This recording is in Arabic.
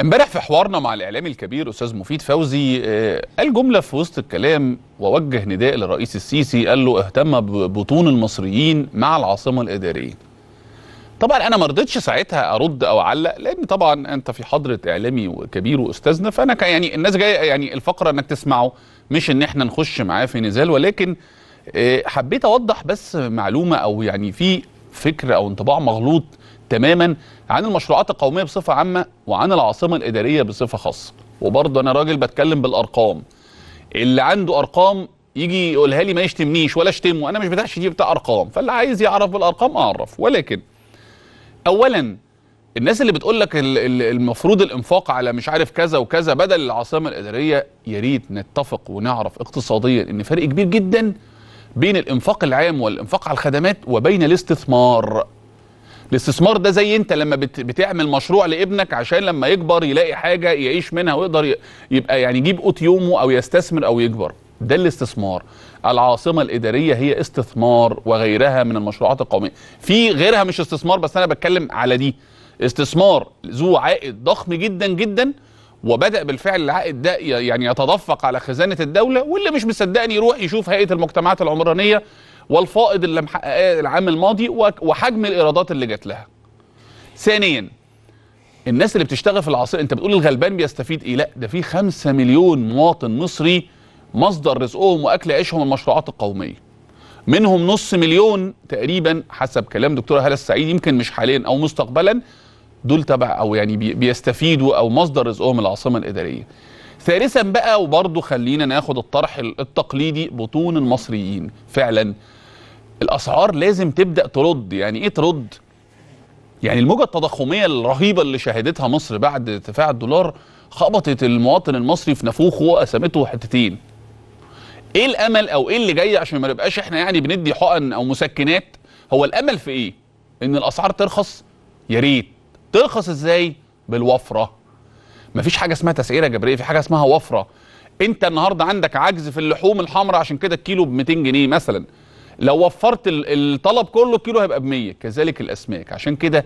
امبارح في حوارنا مع الاعلامي الكبير استاذ مفيد فوزي قال آه، جمله في وسط الكلام ووجه نداء للرئيس السيسي قال له اهتم ببطون المصريين مع العاصمه الاداريه. طبعا انا ما رضيتش ساعتها ارد او اعلق لان طبعا انت في حضره اعلامي وكبير واستاذنا فانا يعني الناس جايه يعني الفقره انك تسمعه مش ان احنا نخش معاه في نزال ولكن آه، حبيت اوضح بس معلومه او يعني في فكر او انطباع مغلوط تماما عن المشروعات القوميه بصفه عامه وعن العاصمه الاداريه بصفه خاصه وبرضه انا راجل بتكلم بالارقام اللي عنده ارقام يجي يقولها لي ما يشتمنيش ولا اشتمه انا مش بتاع شتيم بتاع ارقام فاللي عايز يعرف بالارقام اعرف ولكن اولا الناس اللي بتقول لك المفروض الانفاق على مش عارف كذا وكذا بدل العاصمه الاداريه يا ريت نتفق ونعرف اقتصاديا ان فرق كبير جدا بين الانفاق العام والانفاق على الخدمات وبين الاستثمار الاستثمار ده زي انت لما بتعمل مشروع لابنك عشان لما يكبر يلاقي حاجه يعيش منها ويقدر يبقى يعني يجيب قوت يومه او يستثمر او يكبر ده الاستثمار العاصمه الاداريه هي استثمار وغيرها من المشروعات القوميه في غيرها مش استثمار بس انا بتكلم على دي استثمار ذو عائد ضخم جدا جدا وبدا بالفعل العائد ده يعني يتدفق على خزانه الدوله واللي مش مصدقني يروح يشوف هيئه المجتمعات العمرانيه والفائض اللي محققاه العام الماضي وحجم الايرادات اللي جات لها. ثانيا الناس اللي بتشتغل في العاصمه انت بتقول الغلبان بيستفيد ايه؟ لا ده في 5 مليون مواطن مصري مصدر رزقهم واكل عيشهم المشروعات القوميه. منهم نص مليون تقريبا حسب كلام دكتوره هاله السعيد يمكن مش حاليا او مستقبلا دول تبع او يعني بيستفيدوا او مصدر رزقهم العاصمه الاداريه ثالثا بقى وبرضه خلينا ناخد الطرح التقليدي بطون المصريين فعلا الاسعار لازم تبدا ترد يعني ايه ترد يعني الموجه التضخميه الرهيبه اللي شهدتها مصر بعد ارتفاع الدولار خبطت المواطن المصري في نافوخه وقسمته حتتين ايه الامل او ايه اللي جاي عشان ما نبقاش احنا يعني بندي حقن او مسكنات هو الامل في ايه ان الاسعار ترخص يا ريت ترخص ازاي بالوفره مفيش حاجه اسمها تسعيره جبريه في حاجه اسمها وفره انت النهارده عندك عجز في اللحوم الحمراء عشان كده الكيلو ب 200 جنيه مثلا لو وفرت الطلب كله الكيلو هيبقى ب 100 كذلك الاسماك عشان كده